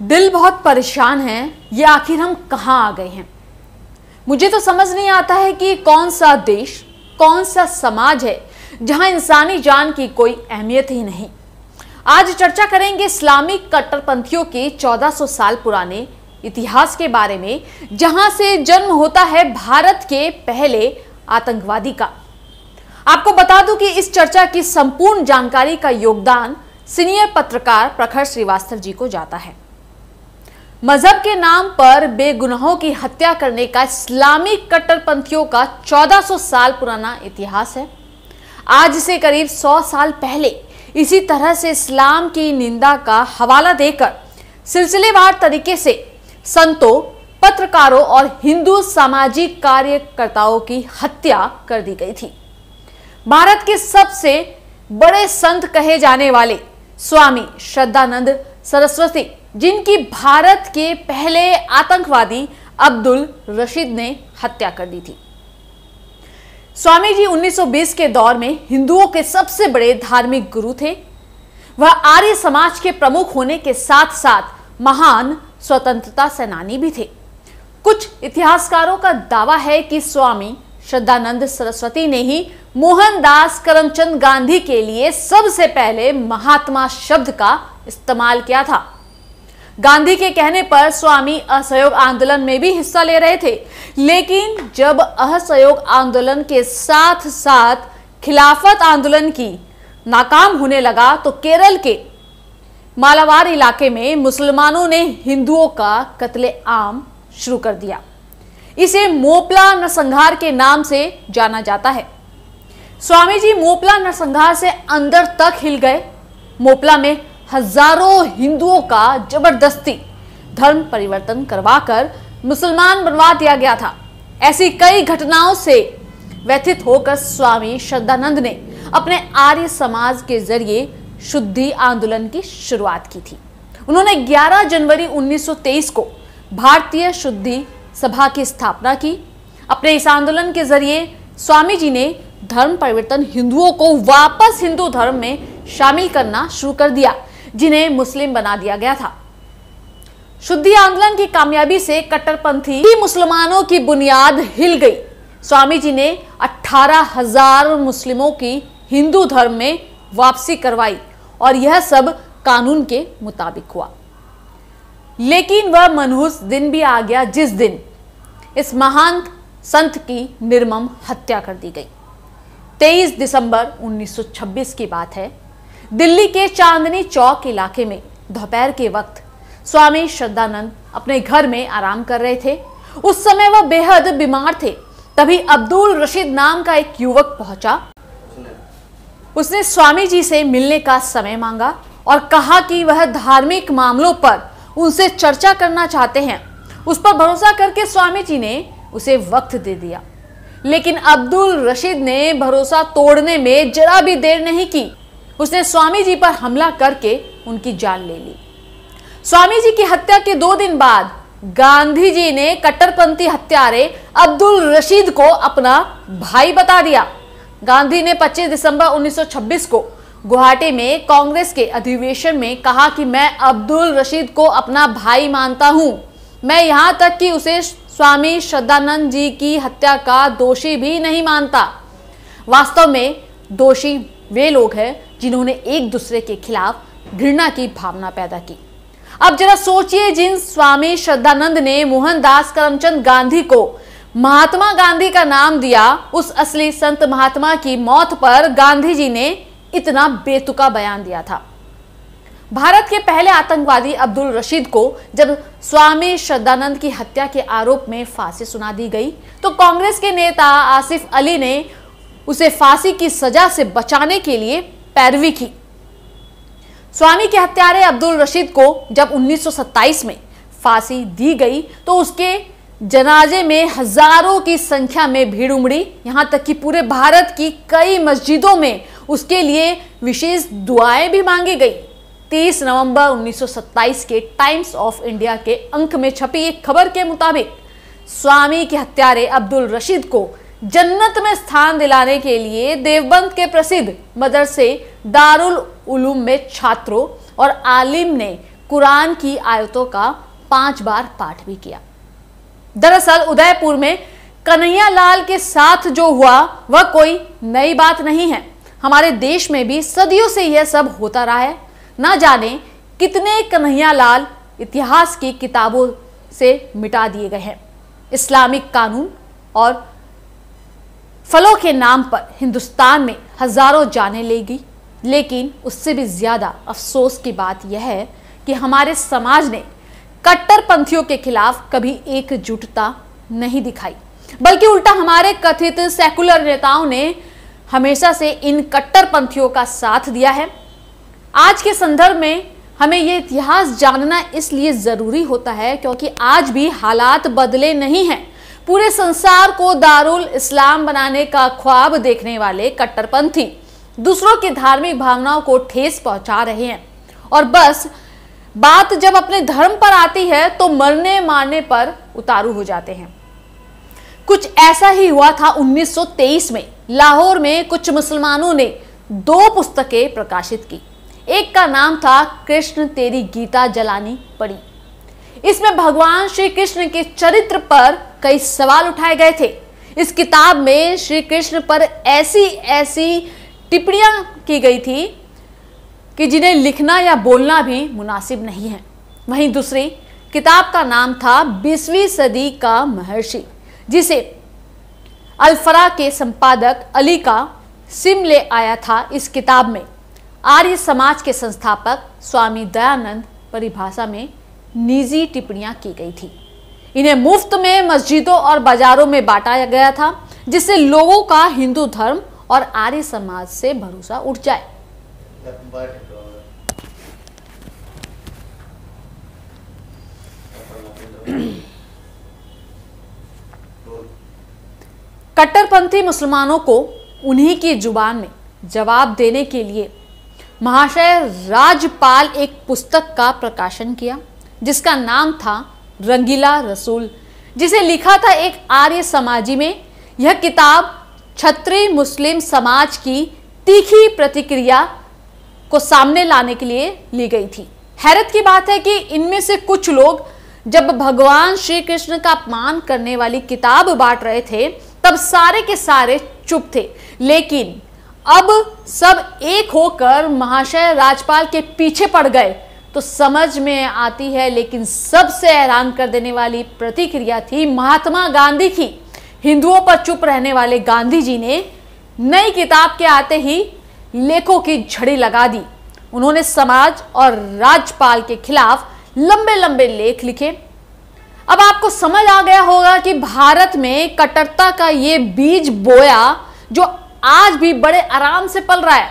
दिल बहुत परेशान है ये आखिर हम कहाँ आ गए हैं मुझे तो समझ नहीं आता है कि कौन सा देश कौन सा समाज है जहां इंसानी जान की कोई अहमियत ही नहीं आज चर्चा करेंगे इस्लामिक कट्टरपंथियों के 1400 साल पुराने इतिहास के बारे में जहां से जन्म होता है भारत के पहले आतंकवादी का आपको बता दूं कि इस चर्चा की संपूर्ण जानकारी का योगदान सीनियर पत्रकार प्रखर श्रीवास्तव जी को जाता है मजहब के नाम पर बेगुनाहों की हत्या करने का इस्लामी कट्टरपंथियों का 1400 साल पुराना इतिहास है आज से करीब 100 साल पहले इसी तरह से इस्लाम की निंदा का हवाला देकर सिलसिलेवार तरीके से संतों पत्रकारों और हिंदू सामाजिक कार्यकर्ताओं की हत्या कर दी गई थी भारत के सबसे बड़े संत कहे जाने वाले स्वामी श्रद्धानंद सरस्वती जिनकी भारत के पहले आतंकवादी अब्दुल रशीद ने हत्या कर दी थी स्वामी जी 1920 के दौर में हिंदुओं के सबसे बड़े धार्मिक गुरु थे वह आर्य समाज के प्रमुख होने के साथ साथ महान स्वतंत्रता सेनानी भी थे कुछ इतिहासकारों का दावा है कि स्वामी श्रद्धानंद सरस्वती ने ही मोहनदास करमचंद गांधी के लिए सबसे पहले महात्मा शब्द का इस्तेमाल किया था गांधी के कहने पर स्वामी असहयोग आंदोलन में भी हिस्सा ले रहे थे लेकिन जब असहयोग आंदोलन के साथ साथ खिलाफत आंदोलन की नाकाम होने लगा तो केरल के मालावार इलाके में मुसलमानों ने हिंदुओं का कत्ले आम शुरू कर दिया इसे मोपला नरसंहार के नाम से जाना जाता है स्वामी जी मोपला नरसंहार से अंदर तक हिल गए मोपला में हजारों हिंदुओं का जबरदस्ती धर्म परिवर्तन करवाकर मुसलमान बनवा दिया गया था ऐसी कई घटनाओं से व्यथित होकर स्वामी श्रद्धानंद ने अपने आर्य समाज के जरिए शुद्धि आंदोलन की शुरुआत की थी उन्होंने 11 जनवरी 1923 को भारतीय शुद्धि सभा की स्थापना की अपने इस आंदोलन के जरिए स्वामी जी ने धर्म परिवर्तन हिंदुओं को वापस हिंदू धर्म में शामिल करना शुरू कर दिया जिन्हें मुस्लिम बना दिया गया था शुद्धि आंदोलन की कामयाबी से कट्टरपंथी मुसलमानों की बुनियाद हिल गई स्वामी जी ने अठारह हजार मुस्लिमों की हिंदू धर्म में वापसी करवाई और यह सब कानून के मुताबिक हुआ लेकिन वह मनहूस दिन भी आ गया जिस दिन इस महान संत की निर्मम हत्या कर दी गई 23 दिसंबर 1926 की बात है दिल्ली के चांदनी चौक इलाके में दोपहर के वक्त स्वामी श्रद्धानंद अपने घर में आराम कर रहे थे उस समय वह बेहद बीमार थे तभी अब्दुल रशीद नाम का एक युवक पहुंचा उसने स्वामी जी से मिलने का समय मांगा और कहा कि वह धार्मिक मामलों पर उनसे चर्चा करना चाहते हैं उस पर भरोसा करके स्वामी जी ने उसे वक्त दे दिया लेकिन अब्दुल रशीद ने भरोसा तोड़ने में जरा भी देर नहीं की उसने स्वामी जी पर हमला करके उनकी जान ले ली स्वामी जी की हत्या के दो दिन बाद गांधी जी ने कट्टरपंथी हत्यारे अब्दुल रशीद को अपना भाई बता दिया गांधी ने 25 दिसंबर 1926 को गुवाहाटी में कांग्रेस के अधिवेशन में कहा कि मैं अब्दुल रशीद को अपना भाई मानता हूं मैं यहां तक कि उसे स्वामी श्रद्धानंद जी की हत्या का दोषी भी नहीं मानता वास्तव में दोषी वे लोग हैं जिन्होंने एक दूसरे के खिलाफ घृणा की भावना पैदा की अब जरा सोचिए जिन स्वामी श्रद्धानंद ने मोहनदास करमचंद गांधी को महात्मा गांधी का नाम दिया उस असली संत महात्मा की मौत पर गांधी जी ने इतना बेतुका बयान दिया था भारत के पहले आतंकवादी अब्दुल रशीद को जब स्वामी श्रद्धानंद की हत्या के आरोप में फांसी सुना दी गई तो कांग्रेस के नेता आसिफ अली ने उसे फांसी की सजा से बचाने के लिए पैरवी की स्वामी के हत्यारे अब्दुल रशीद को जब 1927 में फांसी दी गई तो उसके जनाजे में हजारों की संख्या में भीड़ उमड़ी यहां तक कि पूरे भारत की कई मस्जिदों में उसके लिए विशेष दुआएं भी मांगी गई 30 नवंबर 1927 के टाइम्स ऑफ इंडिया के अंक में छपी एक खबर के मुताबिक स्वामी के हत्यारे अब्दुल रशीद को जन्नत में स्थान दिलाने के लिए देवबंद के प्रसिद्ध मदरसे दारुल उलूम में छात्रों और आलिम ने कुरान की आयतों का पांच बार पाठ भी किया दरअसल उदयपुर में कन्हैया लाल के साथ जो हुआ वह कोई नई बात नहीं है हमारे देश में भी सदियों से यह सब होता रहा है ना जाने कितने कन्हैया लाल इतिहास की किताबों से मिटा दिए गए हैं इस्लामिक कानून और फलों के नाम पर हिंदुस्तान में हजारों जाने ले गई लेकिन उससे भी ज़्यादा अफसोस की बात यह है कि हमारे समाज ने कट्टरपंथियों के खिलाफ कभी एकजुटता नहीं दिखाई बल्कि उल्टा हमारे कथित सेकुलर नेताओं ने हमेशा से इन कट्टरपंथियों का साथ दिया है आज के संदर्भ में हमें ये इतिहास जानना इसलिए ज़रूरी होता है क्योंकि आज भी हालात बदले नहीं हैं पूरे संसार को दारुल इस्लाम बनाने का ख्वाब देखने वाले कट्टरपंथी दूसरों की धार्मिक भावनाओं को ठेस पहुंचा रहे हैं और बस बात जब अपने धर्म पर आती है तो मरने मारने पर उतारू हो जाते हैं कुछ ऐसा ही हुआ था 1923 में लाहौर में कुछ मुसलमानों ने दो पुस्तकें प्रकाशित की एक का नाम था कृष्ण तेरी गीता जलानी पड़ी इसमें भगवान श्री कृष्ण के चरित्र पर कई सवाल उठाए गए थे इस किताब में श्री कृष्ण पर ऐसी ऐसी टिप्पणियां की गई थी कि जिन्हें लिखना या बोलना भी मुनासिब नहीं है वहीं दूसरी किताब का नाम था बीसवीं सदी का महर्षि जिसे अल्फरा के संपादक अली का सिम ले आया था इस किताब में आर्य समाज के संस्थापक स्वामी दयानंद परिभाषा में निजी टिप्पणियां की गई थी इन्हें मुफ्त में मस्जिदों और बाजारों में बांटा गया था जिससे लोगों का हिंदू धर्म और आर्य समाज से भरोसा उठ जाए कट्टरपंथी मुसलमानों को उन्हीं की जुबान में जवाब देने के लिए महाशय राजपाल एक पुस्तक का प्रकाशन किया जिसका नाम था रंगीला रसूल जिसे लिखा था एक आर्य समाजी में यह किताब छत्री मुस्लिम समाज की तीखी प्रतिक्रिया को सामने लाने के लिए ली गई थी हैरत की बात है कि इनमें से कुछ लोग जब भगवान श्री कृष्ण का अपमान करने वाली किताब बांट रहे थे तब सारे के सारे चुप थे लेकिन अब सब एक होकर महाशय राजपाल के पीछे पड़ गए तो समझ में आती है लेकिन सबसे हैरान कर देने वाली प्रतिक्रिया थी महात्मा गांधी की हिंदुओं पर चुप रहने वाले गांधी जी ने नई किताब के आते ही लेखों की झड़ी लगा दी उन्होंने समाज और राज्यपाल के खिलाफ लंबे लंबे लेख लिखे अब आपको समझ आ गया होगा कि भारत में कट्टरता का ये बीज बोया जो आज भी बड़े आराम से पल रहा है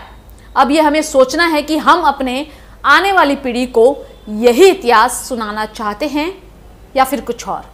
अब ये हमें सोचना है कि हम अपने आने वाली पीढ़ी को यही इतिहास सुनाना चाहते हैं या फिर कुछ और